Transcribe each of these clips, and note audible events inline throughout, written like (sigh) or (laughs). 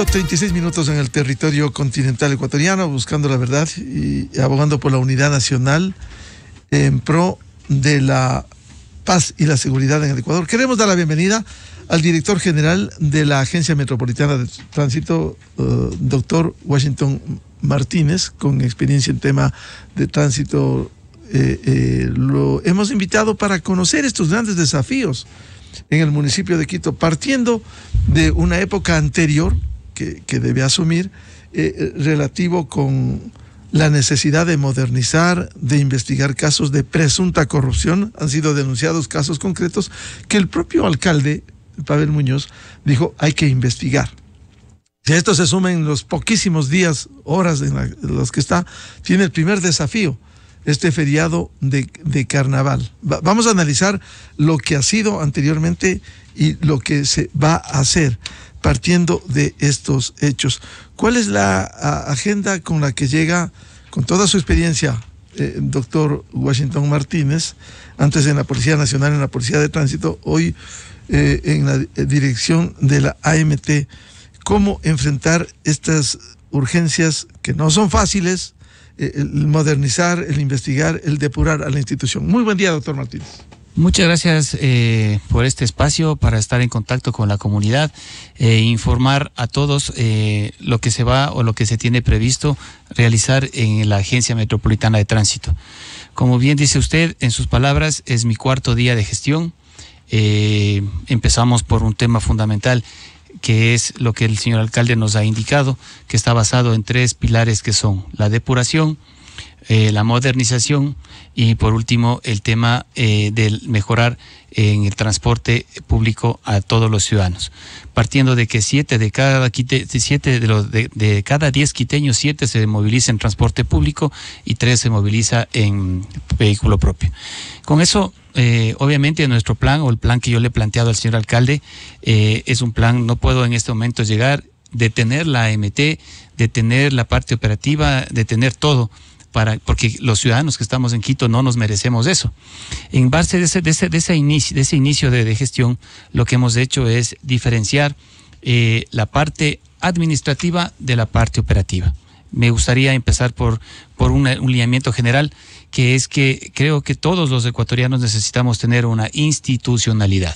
36 minutos en el territorio continental ecuatoriano, buscando la verdad y abogando por la unidad nacional en pro de la paz y la seguridad en el Ecuador. Queremos dar la bienvenida al director general de la Agencia Metropolitana de Tránsito, eh, doctor Washington Martínez, con experiencia en tema de tránsito. Eh, eh, lo hemos invitado para conocer estos grandes desafíos en el municipio de Quito, partiendo de una época anterior que, debe asumir eh, relativo con la necesidad de modernizar, de investigar casos de presunta corrupción. Han sido denunciados casos concretos que el propio alcalde, Pavel Muñoz, dijo hay que investigar. Si a esto se sumen los poquísimos días, horas en, los que está, tiene el primer desafío, este feriado de, carnaval. vamos a analizar lo que ha sido anteriormente y lo que se va a hacer partiendo de estos hechos. ¿Cuál es la agenda con la que llega, con toda su experiencia, eh, doctor Washington Martínez, antes en la Policía Nacional, en la Policía de Tránsito, hoy eh, en la eh, dirección de la AMT? ¿Cómo enfrentar estas urgencias que no son fáciles? el modernizar, el investigar, el depurar a la institución. Muy buen día, doctor Martínez. Muchas gracias eh, por este espacio para estar en contacto con la comunidad e informar a todos eh, lo que se va o lo que se tiene previsto realizar en la Agencia Metropolitana de Tránsito. Como bien dice usted, en sus palabras, es mi cuarto día de gestión. empezamos por un tema fundamental que es lo que el señor alcalde nos ha indicado, que está basado en tres pilares que son la depuración, eh, la modernización y por último el tema eh, del mejorar en el transporte público a todos los ciudadanos. Partiendo de que siete de cada siete de, los, de, cada diez quiteños, siete se moviliza en transporte público y tres se moviliza en vehículo propio. Con eso, eh, obviamente nuestro plan o el plan que yo le he planteado al señor alcalde es un plan, no puedo en este momento llegar, detener la AMT, e detener la parte operativa, detener todo porque los ciudadanos que estamos en Quito no nos merecemos eso. En base de ese, inicio, de, gestión, lo que hemos hecho es diferenciar eh, la parte administrativa de la parte operativa. Me gustaría empezar por, por un, lineamiento general, que es que creo que todos los ecuatorianos necesitamos tener una institucionalidad.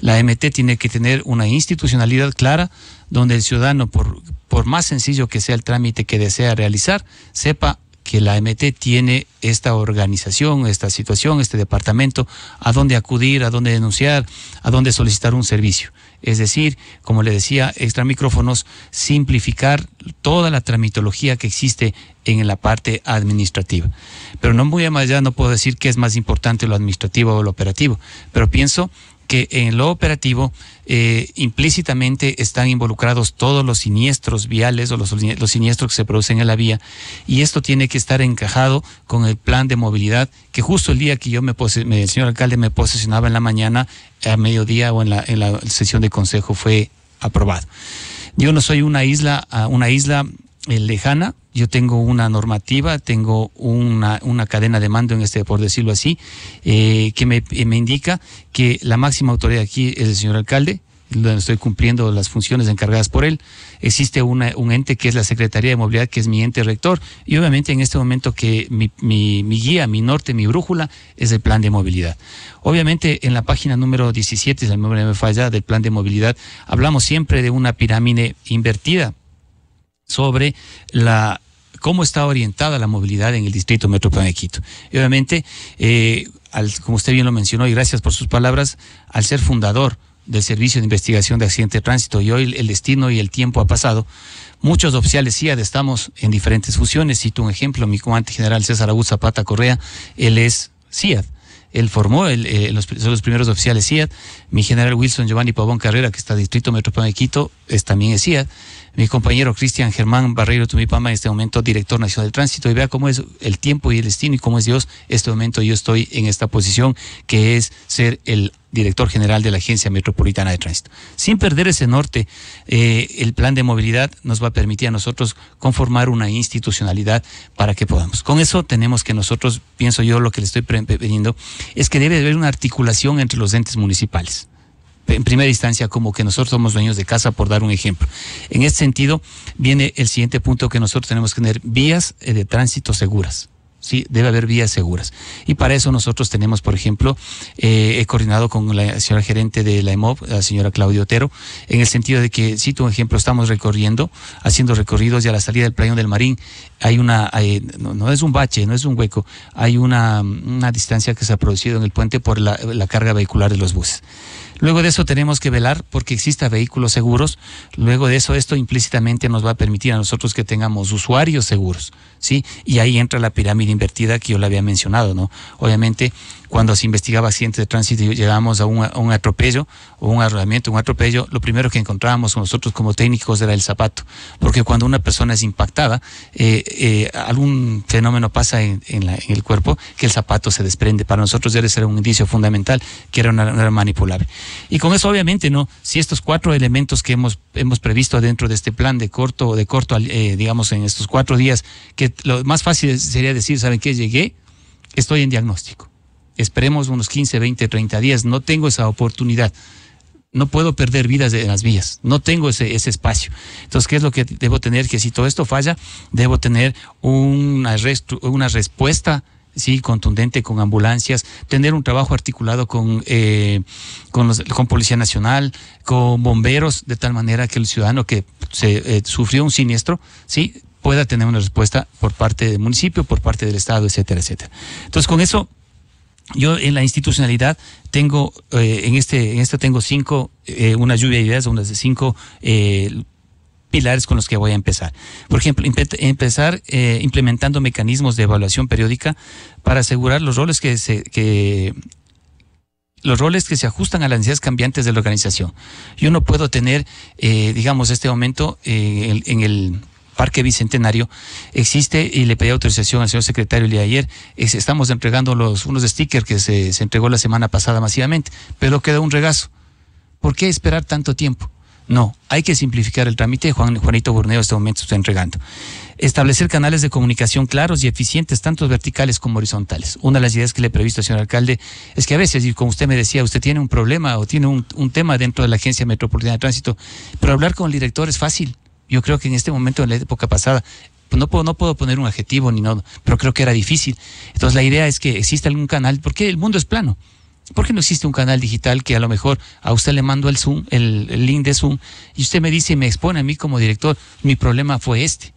La MT tiene que tener una institucionalidad clara donde el ciudadano, por, por más sencillo que sea el trámite que desea realizar, sepa que la AMT tiene esta organización, esta situación, este departamento, a dónde acudir, a dónde denunciar, a dónde solicitar un servicio. Es decir, como le decía, extra micrófonos, simplificar toda la tramitología que existe en la parte administrativa. Pero no voy más allá, no puedo decir qué es más importante lo administrativo o lo operativo, pero pienso que en lo operativo eh, implícitamente están involucrados todos los siniestros viales o los, siniestros que se producen en la vía. Y esto tiene que estar encajado con el plan de movilidad que justo el día que yo me, el señor alcalde me posesionaba en la mañana, a mediodía o en la, sesión de consejo fue aprobado. Yo no soy una isla, una isla eh, lejana, yo tengo una normativa, tengo una, cadena de mando en este, por decirlo así, eh, que eh, me, indica que la máxima autoridad aquí es el señor alcalde, donde estoy cumpliendo las funciones encargadas por él. Existe un ente que es la Secretaría de Movilidad, que es mi ente rector, y obviamente en este momento que mi, mi, mi guía, mi norte, mi brújula es el plan de movilidad. Obviamente en la página número 17, si la memoria me falla, del plan de movilidad, hablamos siempre de una pirámide invertida sobre la, cómo está orientada la movilidad en el Distrito Metropolitano de Quito. obviamente, eh, como usted bien lo mencionó, y gracias por sus palabras, al ser fundador del Servicio de Investigación de Accidente de Tránsito y hoy el destino y el tiempo ha pasado, muchos oficiales CIAD estamos en diferentes fusiones. Cito un ejemplo, mi comandante general César Augusto Zapata Correa, él es CIAD él formó eh, los, son los primeros oficiales CIAD. Mi general Wilson Giovanni Pavón Carrera, que está distrito metropolitano de Quito, es, también es CIAD mi compañero Cristian Germán Barreiro Tumipama, en este momento director nacional del tránsito, y vea cómo es el tiempo y el destino y cómo es Dios. En este momento yo estoy en esta posición que es ser el director general de la Agencia Metropolitana de Tránsito. Sin perder ese norte, eh, el plan de movilidad nos va a permitir a nosotros conformar una institucionalidad para que podamos. Con eso tenemos que nosotros, pienso yo, lo que le estoy preveniendo, es que debe haber una articulación entre los entes municipales en primera instancia como que nosotros somos dueños de casa, por dar un ejemplo. En este sentido, viene el siguiente punto que nosotros tenemos que tener, vías eh, de tránsito seguras. Sí, debe haber vías seguras. Y para eso nosotros tenemos, por ejemplo, eh, he coordinado con la señora gerente de la EMOB, la señora Claudia Otero, en el sentido de que, cito un ejemplo, estamos recorriendo, haciendo recorridos y a la salida del playón del Marín hay una, no, es un bache, no es un hueco, hay una, distancia que se ha producido en el puente por la carga vehicular de los buses. Luego de eso tenemos que velar porque exista vehículos seguros. Luego de eso esto implícitamente nos va a permitir a nosotros que tengamos usuarios seguros, ¿sí? Y ahí entra la pirámide invertida que yo le había mencionado, ¿no? Obviamente cuando se investigaba accidentes de tránsito y llegábamos a un, atropello o un arrollamiento, un atropello, lo primero que encontrábamos nosotros como técnicos era el zapato, porque cuando una persona es impactada, eh, eh, algún fenómeno pasa en, el cuerpo que el zapato se desprende. Para nosotros debe era un indicio fundamental que era, una, manipulable. Y con eso, obviamente, no, si estos cuatro elementos que hemos, hemos previsto dentro de este plan de corto, de corto eh, digamos, en estos cuatro días, que lo más fácil sería decir, ¿saben qué? Llegué, estoy en diagnóstico esperemos unos 15, 20, 30 días. No tengo esa oportunidad. No puedo perder vidas en las vías. No tengo ese, ese espacio. Entonces, ¿qué es lo que debo tener? Que si todo esto falla, debo tener una, una respuesta sí, contundente con ambulancias, tener un trabajo articulado con, eh, con, con, Policía Nacional, con bomberos, de tal manera que el ciudadano que se, eh, sufrió un siniestro, sí, pueda tener una respuesta por parte del municipio, por parte del Estado, etcétera, etcétera. Entonces, con eso yo en la institucionalidad tengo, eh, en, este, en este tengo cinco, eh, una lluvia de ideas, unas de cinco eh, pilares con los que voy a empezar. Por ejemplo, empezar implementando mecanismos de evaluación periódica para asegurar los roles que se... los roles que se ajustan a las necesidades cambiantes de la organización. Yo no puedo tener, digamos, este aumento en el Parque Bicentenario, existe, y le pedí autorización al señor secretario el día de ayer, estamos entregando los, unos stickers que se, entregó la semana pasada masivamente, pero queda un regazo. ¿Por qué esperar tanto tiempo? No, hay que simplificar el trámite. Juanito Borneo en este momento está entregando. Establecer canales de comunicación claros y eficientes, tanto verticales como horizontales. Una de las ideas que le he previsto, al señor alcalde, es que a veces, y como usted me decía, usted tiene un problema o tiene un, un tema dentro de la Agencia Metropolitana de Tránsito, pero hablar con el director es fácil yo creo que en este momento, en la época pasada, pues no puedo, no puedo poner un adjetivo ni no, pero creo que era difícil. Entonces la idea es que existe algún canal, porque el mundo es plano. ¿Por qué no existe un canal digital que a lo mejor a usted le mando el Zoom, el, el link de Zoom, y usted me dice y me expone a mí como director, mi problema fue este?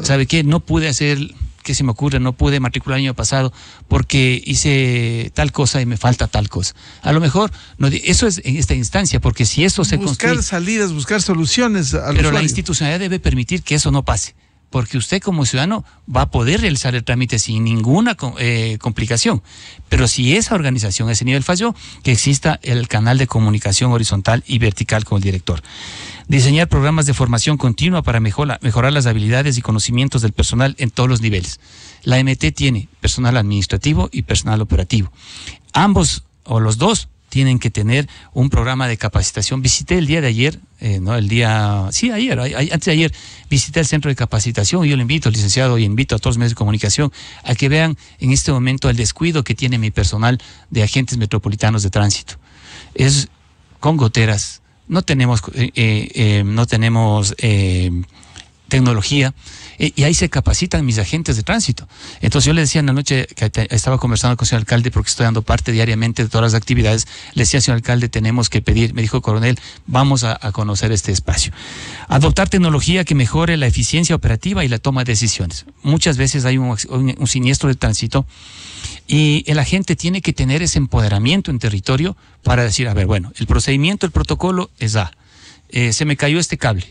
¿Sabe qué? No pude hacer que se me ocurre, no pude matricular el año pasado porque hice tal cosa y me falta tal cosa. A lo mejor, no, eso es en esta instancia, porque si eso se buscar Buscar salidas, buscar soluciones. Al pero la institucionalidad debe permitir que eso no pase, porque usted como ciudadano va a poder realizar el trámite sin ninguna eh, complicación. Pero si esa organización, a ese nivel falló, que exista el canal de comunicación horizontal y vertical con el director diseñar programas de formación continua para mejorar las habilidades y conocimientos del personal en todos los niveles. La MT tiene personal administrativo y personal operativo. Ambos o los dos tienen que tener un programa de capacitación. Visité el día de ayer, eh, no el día, sí, ayer, antes de ayer, visité el centro de capacitación. y Yo le invito, al licenciado, y invito a todos los medios de comunicación a que vean en este momento el descuido que tiene mi personal de agentes metropolitanos de tránsito. Es con goteras, no tenemos, eh, eh, eh no tenemos eh, tecnología, eh, y ahí se capacitan mis agentes de tránsito. Entonces yo le decía en la noche que estaba conversando con el señor alcalde, porque estoy dando parte diariamente de todas las actividades, le decía, señor alcalde, tenemos que pedir, me dijo el coronel, vamos a, conocer este espacio. Adoptar tecnología que mejore la eficiencia operativa y la toma de decisiones. Muchas veces hay un, siniestro de tránsito y el agente tiene que tener ese empoderamiento en territorio para decir, a ver, bueno, el procedimiento, el protocolo es A. Eh, se me cayó este cable,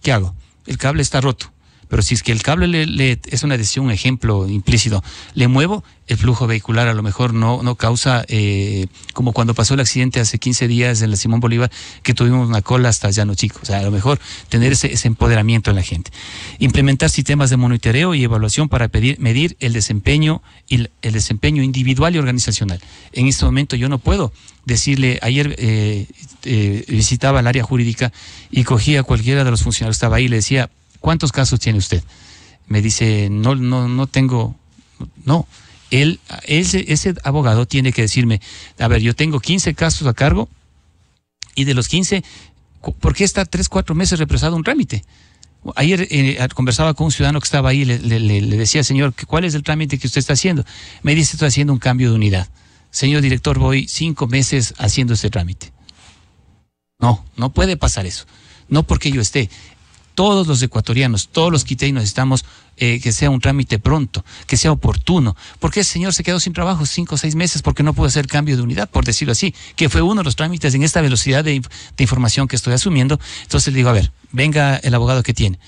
¿qué hago? el cable está roto. Pero si es que el cable es una decisión, un ejemplo implícito, le muevo, el flujo vehicular a lo mejor no, no causa, eh, como cuando pasó el accidente hace 15 días en la Simón Bolívar, que tuvimos una cola hasta Llano chicos. O sea, a lo mejor tener ese, empoderamiento en la gente. Implementar sistemas de monitoreo y evaluación para medir el desempeño, y el, desempeño individual y organizacional. En este momento yo no puedo decirle, ayer eh, eh, visitaba el área jurídica y cogía a cualquiera de los funcionarios que estaba ahí y le decía, ¿cuántos casos tiene usted? Me dice, no, no, no tengo, no. Él, ese, ese abogado tiene que decirme, a ver, yo tengo 15 casos a cargo y de los 15, ¿por qué está tres, cuatro meses represado un trámite? Ayer eh, conversaba con un ciudadano que estaba ahí, le, le, decía, señor, ¿cuál es el trámite que usted está haciendo? Me dice, estoy haciendo un cambio de unidad. Señor director, voy cinco meses haciendo este trámite. No, no puede pasar eso. No porque yo esté todos los ecuatorianos, todos los quiteños estamos eh, que sea un trámite pronto, que sea oportuno. Porque el señor se quedó sin trabajo cinco o seis meses porque no pudo hacer cambio de unidad, por decirlo así, que fue uno de los trámites en esta velocidad de, información que estoy asumiendo. Entonces le digo, a ver, venga el abogado que tiene.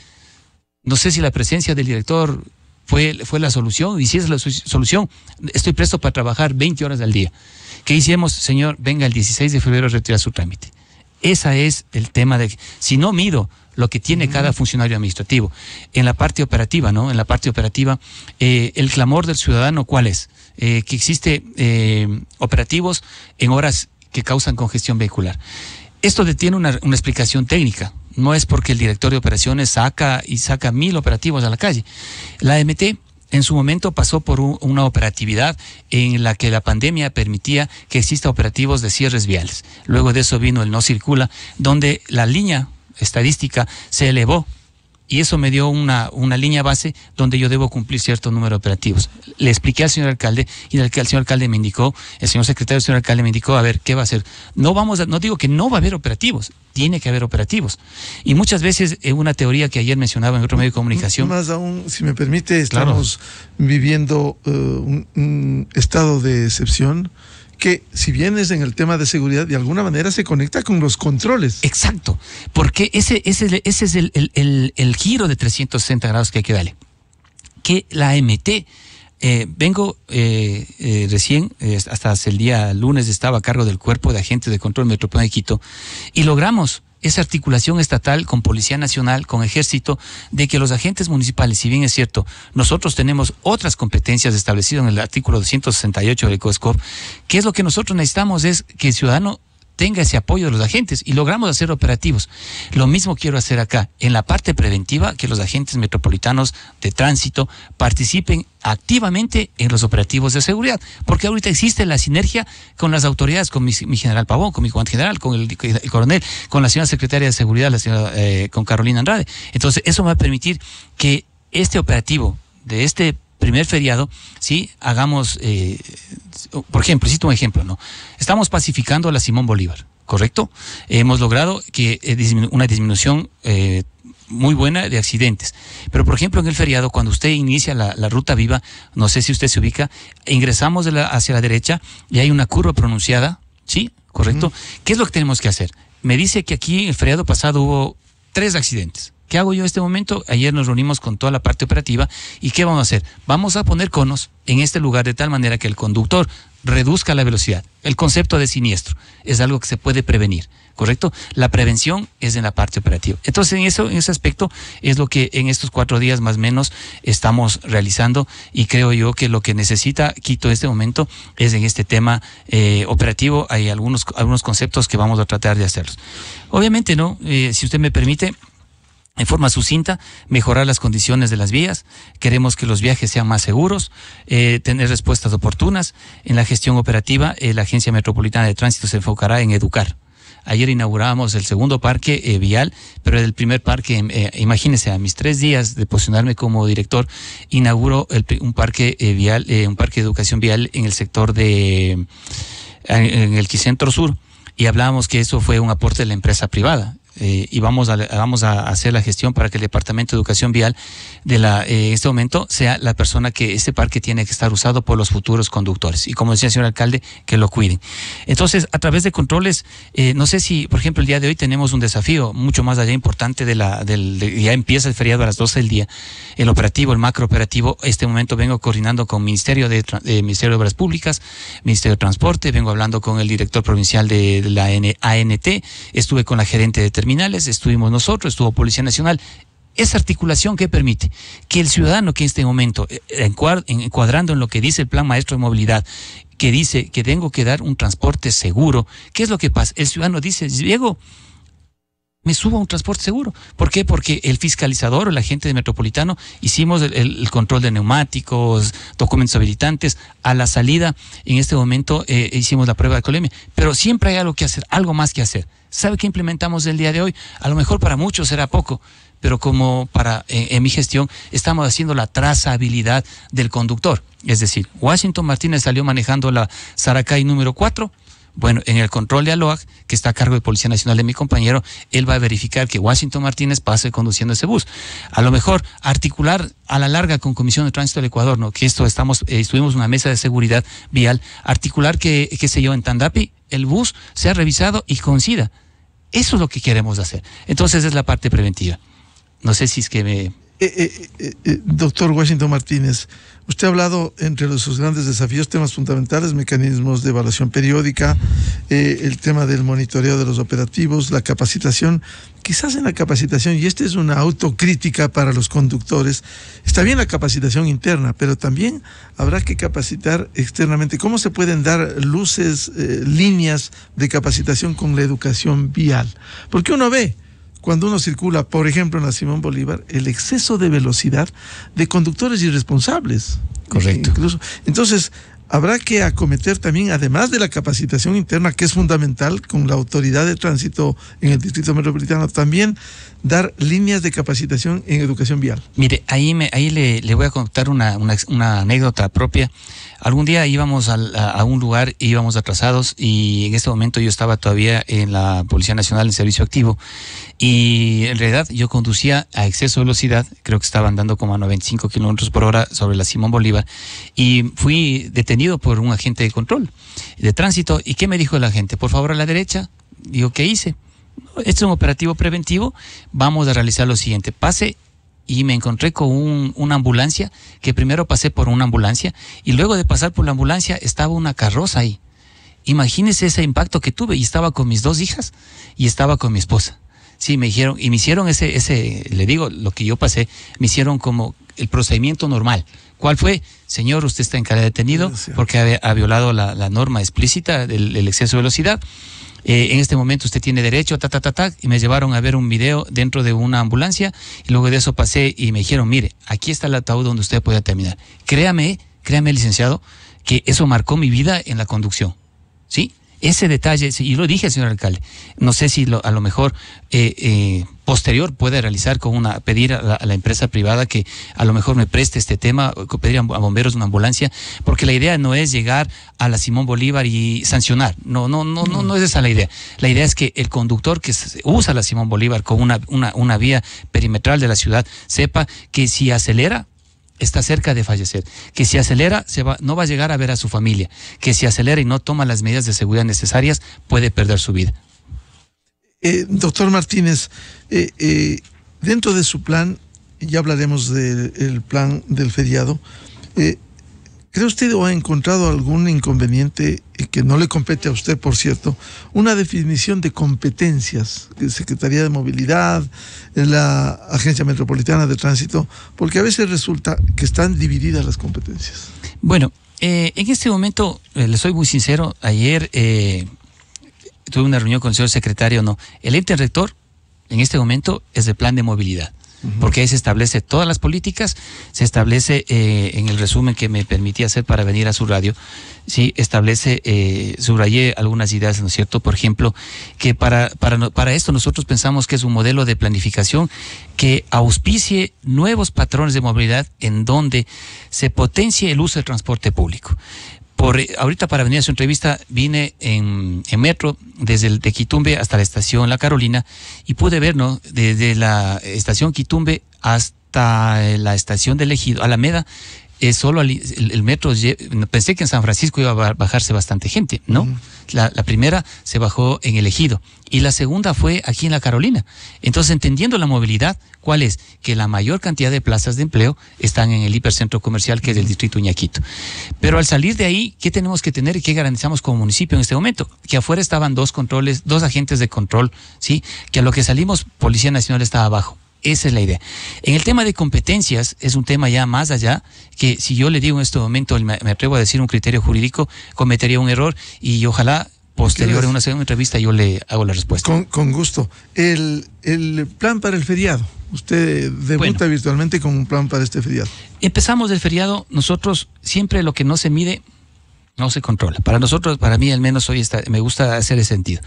No sé si la presencia del director fue, fue la solución, y si es la solución, estoy presto para trabajar 20 horas al día. ¿Qué hicimos, señor? Venga el 16 de febrero a retirar su trámite. esa es el tema de... que Si no mido lo que tiene cada funcionario administrativo. En la parte operativa, ¿no? En la parte operativa, eh, el clamor del ciudadano, ¿cuál es? Eh, que existe eh, operativos en horas que causan congestión vehicular. Esto detiene una, una explicación técnica. No es porque el director de operaciones saca y saca mil operativos a la calle. La AMT, en su momento pasó por una operatividad en la que la pandemia permitía que exista operativos de cierres viales. Luego de eso vino el no circula, donde la línea estadística se elevó y eso me dio una, una, línea base donde yo debo cumplir cierto número de operativos. Le expliqué al señor alcalde y el, el señor alcalde me indicó, el señor secretario, el señor alcalde me indicó, a ver, ¿qué va a hacer? No vamos, a, no digo que no va a haber operativos, tiene que haber operativos. Y muchas veces es eh, una teoría que ayer mencionaba en otro medio de comunicación. Más aún, si me permite, estamos viviendo eh, un, estado de excepción que si bien es en el tema de seguridad, de alguna manera se conecta con los controles. Exacto, porque ese, ese, ese es el, giro de 360 grados que hay que darle. Que la MT, eh, vengo eh, eh, recién, hasta el día lunes estaba a cargo del cuerpo de agentes de control metropolitano de Quito, y logramos esa articulación estatal con Policía Nacional, con Ejército, de que los agentes municipales, si bien es cierto, nosotros tenemos otras competencias establecidas en el artículo 268 del COSCOP, que es lo que nosotros necesitamos es que el ciudadano tenga ese apoyo de los agentes y logramos hacer operativos. Lo mismo quiero hacer acá, en la parte preventiva, que los agentes metropolitanos de tránsito participen activamente en los operativos de seguridad, porque ahorita existe la sinergia con las autoridades, con mi, general Pavón, con mi comandante general, con el, coronel, con la señora secretaria de seguridad, la eh, con Carolina Andrade. Entonces, eso va a permitir que este operativo de este primer feriado, ¿sí? Hagamos, eh, por ejemplo, cito un ejemplo, ¿no? Estamos pacificando a la Simón Bolívar, ¿correcto? Hemos logrado que eh, una disminución eh, muy buena de accidentes. Pero, por ejemplo, en el feriado, cuando usted inicia la, ruta viva, no sé si usted se ubica, ingresamos hacia la derecha y hay una curva pronunciada, ¿sí? ¿Correcto? ¿Qué es lo que tenemos que hacer? Me dice que aquí el feriado pasado hubo tres accidentes. ¿Qué hago yo en este momento? Ayer nos reunimos con toda la parte operativa y ¿qué vamos a hacer? Vamos a poner conos en este lugar de tal manera que el conductor reduzca la velocidad. El concepto de siniestro es algo que se puede prevenir, ¿correcto? La prevención es en la parte operativa. Entonces, en, eso, en ese aspecto es lo que en estos cuatro días más o menos estamos realizando y creo yo que lo que necesita Quito en este momento es en este tema eh, operativo. Hay algunos, algunos conceptos que vamos a tratar de hacerlos. Obviamente, ¿no? Eh, si usted me permite, en forma sucinta, mejorar las condiciones de las vías, queremos que los viajes sean más seguros, eh, tener respuestas oportunas. En la gestión operativa, eh, la Agencia Metropolitana de Tránsito se enfocará en educar. Ayer inauguramos el segundo parque eh, vial, pero el primer parque, em, imagínese, imagínense, a mis tres días de posicionarme como director, inauguró un parque vial, un parque de educación vial en el sector de, en el Quicentro Sur. Y hablábamos que eso fue un aporte de la empresa privada. Eh, y vamos a, vamos a hacer la gestión para que el Departamento de Educación Vial de la, eh, este momento sea la persona que este parque tiene que estar usado por los futuros conductores. Y como decía el señor alcalde, que lo cuiden. Entonces, a través de controles, eh, no sé si, por ejemplo, el día de hoy tenemos un desafío mucho más allá importante de la, del, ya empieza el feriado a las 12 del día, el operativo, el macro operativo, este momento vengo coordinando con Ministerio de, Ministerio de Obras Públicas, Ministerio de Transporte, vengo hablando con el director provincial de, de la ANT, estuve con la gerente de terminales, estuvimos nosotros, estuvo Policía Nacional. Esa articulación que permite que el ciudadano que en este momento, eh, eh, encuadrando en lo que dice el Plan Maestro de Movilidad, que dice que tengo que dar un transporte seguro, ¿qué es lo que pasa? El ciudadano dice, Diego, me subo a un transporte seguro. ¿Por qué? Porque el fiscalizador o el agente de metropolitano hicimos el, control de neumáticos, documentos habilitantes. A la salida, en este momento, eh, hicimos la prueba de colemia. Pero siempre hay algo que hacer, algo más que hacer. ¿Sabe qué implementamos el día de hoy? A lo mejor para muchos será poco, pero como para eh, en mi gestión estamos haciendo la trazabilidad del conductor. Es decir, Washington Martínez salió manejando la Saracay número 4 bueno, en el control de ALOAC, que está a cargo de Policía Nacional de mi compañero, él va a verificar que Washington Martínez pase conduciendo ese bus. A lo mejor articular a la larga con Comisión de Tránsito del Ecuador, ¿no? Que esto estamos, eh, estuvimos una mesa de seguridad vial, articular que, qué sé yo, en Tandapi, el bus sea revisado y coincida. Eso es lo que queremos hacer. Entonces es la parte preventiva. No sé si es que me eh, eh, eh, doctor Washington Martínez, usted ha hablado entre los, sus grandes desafíos, temas fundamentales, mecanismos de evaluación periódica, el tema del monitoreo de los operativos, la capacitación. Quizás en la capacitación, y esta es una autocrítica para los conductores, está bien la capacitación interna, pero también habrá que capacitar externamente. ¿Cómo se pueden dar luces, líneas de capacitación con la educación vial? Porque uno ve, cuando uno circula, por ejemplo, en la Simón Bolívar, el exceso de velocidad de conductores irresponsables. Correcto. Incluso. Entonces, habrá que acometer también, además de la capacitación interna, que es fundamental con la autoridad de tránsito en el Distrito Metropolitano, también dar líneas de capacitación en educación vial. Mire, ahí, me, ahí le, voy a contar una, anécdota propia. Algún día íbamos a, a, un lugar, íbamos atrasados y en este momento yo estaba todavía en la Policía Nacional en servicio activo y en realidad yo conducía a exceso de velocidad, creo que estaba andando como a 95 kilómetros por hora sobre la Simón Bolívar, y fui detenido por un agente de control de tránsito. ¿Y qué me dijo el agente? Por favor, a la derecha. Digo, ¿qué hice? Este es un operativo preventivo, vamos a realizar lo siguiente. Pase y me encontré con una ambulancia, que primero pasé por una ambulancia y luego de pasar por la ambulancia estaba una carroza ahí. Imagínese ese impacto que tuve y estaba con mis dos hijas y estaba con mi esposa. Sí, me dijeron, y me hicieron ese, ese, le digo lo que yo pasé, me hicieron como el procedimiento normal. ¿Cuál fue? Señor, usted está en cara detenido porque ha, violado la, norma explícita del exceso de velocidad. Eh, en este momento usted tiene derecho, ta, ta, ta, ta, y me llevaron a ver un video dentro de una ambulancia, y luego de eso pasé y me dijeron, mire, aquí está el ataúd donde usted puede terminar. Créame, créame, licenciado, que eso marcó mi vida en la conducción, ¿sí? Ese detalle, y lo dije, al señor alcalde, no sé si a lo mejor eh, eh, posterior puede realizar con una, pedir a la, empresa privada que a lo mejor me preste este tema, pedir a, bomberos una ambulancia, porque la idea no es llegar a la Simón Bolívar y sancionar, no, no, no, no, no es esa la idea. La idea es que el conductor que usa la Simón Bolívar con una, una, una vía perimetral de la ciudad sepa que si acelera, está cerca de fallecer, que si acelera no va a llegar a ver a su familia, que si acelera y no toma las medidas de seguridad necesarias puede perder su vida. Eh, doctor Martínez, eh, eh, dentro de su plan, ya hablaremos del plan del feriado, ¿Cree usted o ha encontrado algún inconveniente eh, que no le compete a usted, por cierto? Una definición de competencias, eh, Secretaría de Movilidad, en eh, la Agencia Metropolitana de Tránsito, porque a veces resulta que están divididas las competencias. Bueno, en este momento, le soy muy sincero, ayer tuve una reunión con el señor secretario, no, el ente rector en este momento es de plan de movilidad porque ahí se establece todas las políticas, se establece eh, en el resumen que me permití hacer para venir a su radio, sí, establece, eh, subrayé algunas ideas, ¿no es cierto? Por ejemplo, que para, para, para esto nosotros pensamos que es un modelo de planificación que auspicie nuevos patrones de movilidad en donde se potencie el uso del transporte público. Por, ahorita para venir a su entrevista vine en, metro desde el de Quitumbe hasta la estación La Carolina y pude ver, ¿no? Desde la estación Quitumbe hasta la estación de Elegido, Alameda, es eh, solo el, metro. Pensé que en San Francisco iba a bajarse bastante gente, ¿no? la, primera se bajó en el Ejido y la segunda fue aquí en la Carolina. Entonces, entendiendo la movilidad, ¿cuál es? Que la mayor cantidad de plazas de empleo están en el hipercentro comercial que es el distrito Uñaquito. Pero al salir de ahí, ¿qué tenemos que tener y qué garantizamos como municipio en este momento? Que afuera estaban dos controles, dos agentes de control, ¿sí? Que a lo que salimos, Policía Nacional estaba abajo esa es la idea. En el tema de competencias, es un tema ya más allá, que si yo le digo en este momento, me atrevo a decir un criterio jurídico, cometería un error y ojalá posterior a una segunda entrevista yo le hago la respuesta. Con, gusto. El, plan para el feriado. Usted debuta virtualmente con un plan para este feriado. Empezamos el feriado. Nosotros siempre lo que no se mide no se controla. Para nosotros, para mí al menos hoy me gusta hacer ese sentido.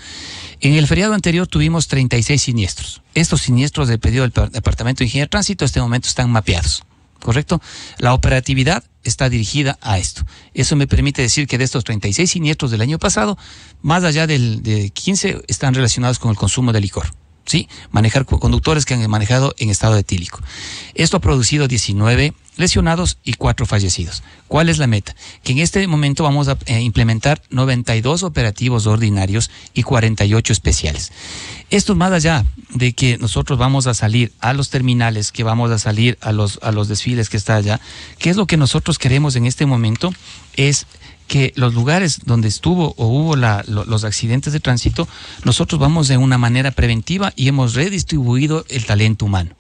En el feriado anterior tuvimos 36 siniestros. Estos siniestros de pedido del Departamento de Ingeniería de Tránsito este momento están mapeados. ¿Correcto? La operatividad está dirigida a esto. Eso me permite decir que de estos 36 siniestros del año pasado, más allá del, de 15 están relacionados con el consumo de licor. ¿Sí? Manejar conductores que han manejado en estado etílico. Esto ha producido 19 lesionados y cuatro fallecidos. ¿Cuál es la meta? Que en este momento vamos a eh, implementar 92 operativos ordinarios y 48 especiales. Esto más allá de que nosotros vamos a salir a los terminales, que vamos a salir a los, a los desfiles que está allá, ¿Qué es lo que nosotros queremos en este momento es que los lugares donde estuvo o hubo los accidentes de tránsito, nosotros vamos de una manera preventiva y hemos redistribuido el talento humano.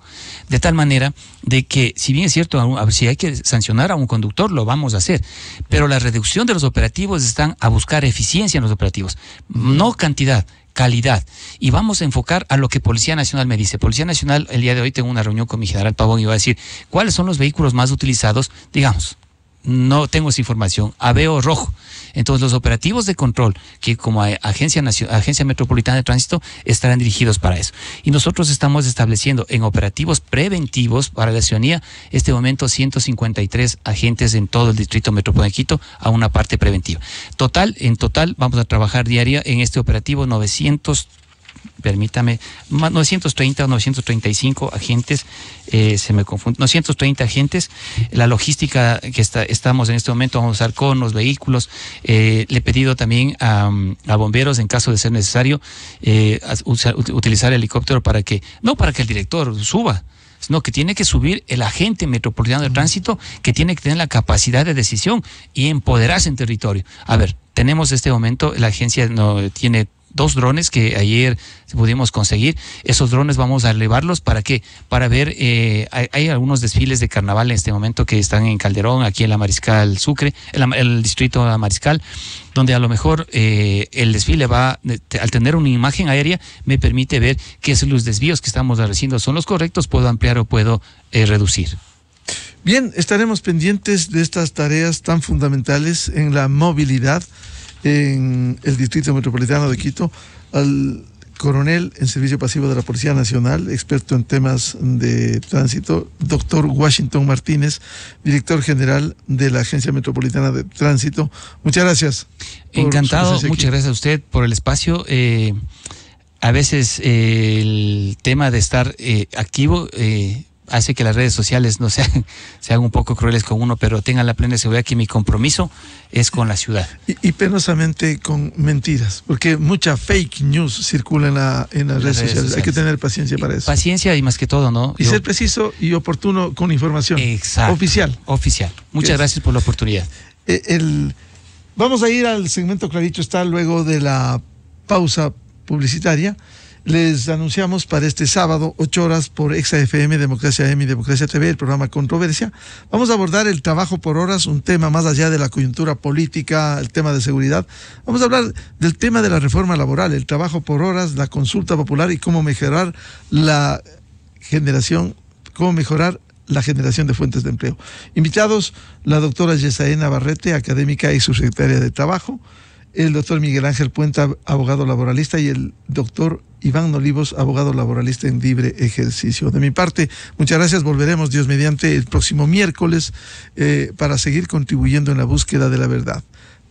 De tal manera de que, si bien es cierto, si hay que sancionar a un conductor, lo vamos a hacer, pero la reducción de los operativos están a buscar eficiencia en los operativos, no cantidad, calidad. Y vamos a enfocar a lo que Policía Nacional me dice. Policía Nacional, el día de hoy tengo una reunión con mi general Pavón y va a decir cuáles son los vehículos más utilizados, digamos. No tengo esa información. Aveo rojo. Entonces, los operativos de control que como Agencia, Agencia Metropolitana de Tránsito estarán dirigidos para eso. Y nosotros estamos estableciendo en operativos preventivos para la ciudadanía, este momento 153 agentes en todo el distrito metropolitano de Quito a una parte preventiva. Total, en total vamos a trabajar diaria en este operativo 900 permítame, 930 o 935 agentes, eh, se me confunde, 930 agentes, la logística que está, estamos en este momento, vamos a usar con los vehículos, eh, le he pedido también a, bomberos en caso de ser necesario eh, el utilizar helicóptero para que, no para que el director suba, sino que tiene que subir el agente metropolitano de tránsito, que tiene que tener la capacidad de decisión y empoderarse en territorio. A ver, tenemos este momento, la agencia no tiene dos drones que ayer pudimos conseguir. Esos drones vamos a elevarlos para qué para ver eh, hay, algunos desfiles de carnaval en este momento que están en Calderón, aquí en la Mariscal Sucre, en el distrito de la Mariscal, donde a lo mejor eh, el desfile va al tener una imagen aérea me permite ver que los desvíos que estamos haciendo son los correctos, puedo ampliar o puedo eh, reducir. Bien, estaremos pendientes de estas tareas tan fundamentales en la movilidad en el Distrito Metropolitano de Quito, al coronel en servicio pasivo de la Policía Nacional, experto en temas de tránsito, doctor Washington Martínez, director general de la Agencia Metropolitana de Tránsito. Muchas gracias. Encantado, muchas gracias a usted por el espacio. Eh, a veces eh, el tema de estar eh, activo eh, hace que las redes sociales no sean, (laughs) sean un poco crueles con uno, pero tengan la plena seguridad que mi compromiso es con la ciudad. Y, penosamente con mentiras, porque mucha fake news circula en, las, redes, sociales. Hay que tener paciencia para eso. Paciencia y más que todo, ¿no? Y ser preciso y oportuno con información. Exacto. Oficial. Oficial. Muchas gracias por la oportunidad. Eh, vamos a ir al segmento Clarito está luego de la pausa publicitaria. Les anunciamos para este sábado, ocho horas por ExaFM, Democracia M y Democracia TV, el programa Controversia. Vamos a abordar el trabajo por horas, un tema más allá de la coyuntura política, el tema de seguridad. Vamos a hablar del tema de la reforma laboral, el trabajo por horas, la consulta popular y cómo mejorar la generación, cómo mejorar la generación de fuentes de empleo. Invitados, la doctora Yesaena Barrete, académica y subsecretaria de Trabajo, el doctor Miguel Ángel Puenta, abogado laboralista, y el doctor Iván Olivos, abogado laboralista en libre ejercicio. De mi parte, muchas gracias. Volveremos, Dios mediante, el próximo miércoles eh, para seguir contribuyendo en la búsqueda de la verdad.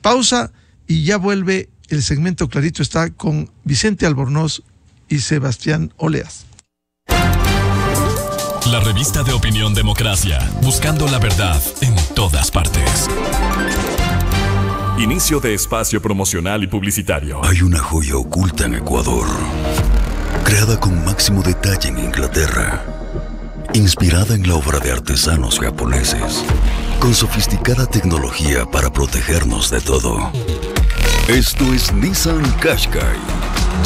Pausa y ya vuelve el segmento Clarito está con Vicente Albornoz y Sebastián Oleas. La revista de opinión Democracia, buscando la verdad en todas partes. Inicio de espacio promocional y publicitario. Hay una joya oculta en Ecuador, creada con máximo detalle en Inglaterra, inspirada en la obra de artesanos japoneses, con sofisticada tecnología para protegernos de todo. Esto es Nissan Qashqai.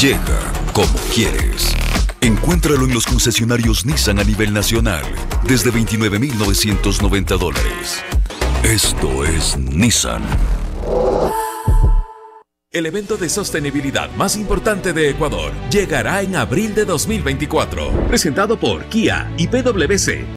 Llega como quieres. Encuéntralo en los concesionarios Nissan a nivel nacional, desde 29.990 dólares. Esto es Nissan. El evento de sostenibilidad más importante de Ecuador llegará en abril de 2024, presentado por Kia y PwC.